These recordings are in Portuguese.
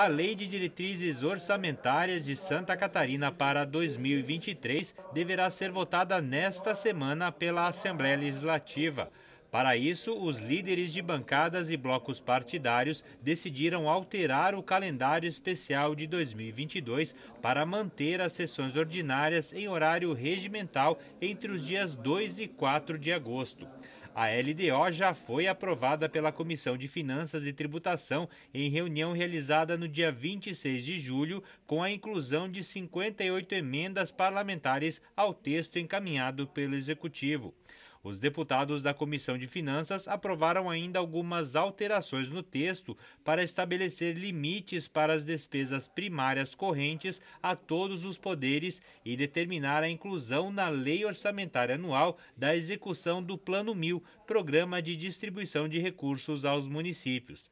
a Lei de Diretrizes Orçamentárias de Santa Catarina para 2023 deverá ser votada nesta semana pela Assembleia Legislativa. Para isso, os líderes de bancadas e blocos partidários decidiram alterar o calendário especial de 2022 para manter as sessões ordinárias em horário regimental entre os dias 2 e 4 de agosto. A LDO já foi aprovada pela Comissão de Finanças e Tributação em reunião realizada no dia 26 de julho, com a inclusão de 58 emendas parlamentares ao texto encaminhado pelo Executivo. Os deputados da Comissão de Finanças aprovaram ainda algumas alterações no texto para estabelecer limites para as despesas primárias correntes a todos os poderes e determinar a inclusão na Lei Orçamentária Anual da execução do Plano Mil, Programa de Distribuição de Recursos aos Municípios.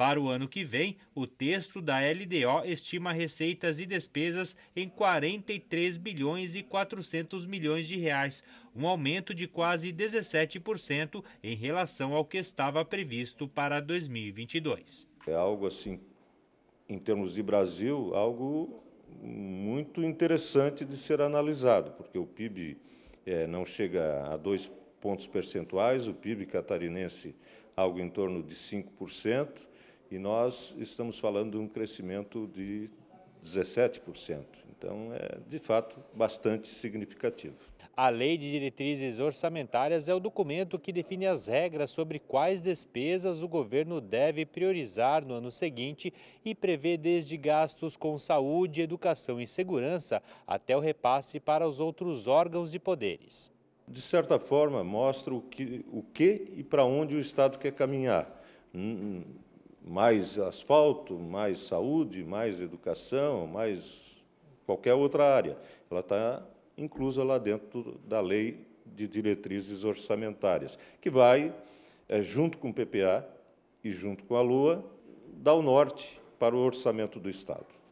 Para o ano que vem, o texto da LDO estima receitas e despesas em 43 bilhões e 400 milhões de reais, um aumento de quase 17% em relação ao que estava previsto para 2022. É algo assim, em termos de Brasil, algo muito interessante de ser analisado, porque o PIB é, não chega a dois pontos percentuais, o PIB catarinense algo em torno de 5%, e nós estamos falando de um crescimento de 17%. Então, é, de fato, bastante significativo. A Lei de Diretrizes Orçamentárias é o documento que define as regras sobre quais despesas o governo deve priorizar no ano seguinte e prevê desde gastos com saúde, educação e segurança até o repasse para os outros órgãos e poderes. De certa forma, mostra o que, o que e para onde o Estado quer caminhar mais asfalto, mais saúde, mais educação, mais qualquer outra área. Ela está inclusa lá dentro da lei de diretrizes orçamentárias, que vai, é, junto com o PPA e junto com a Lua dar o norte para o orçamento do Estado.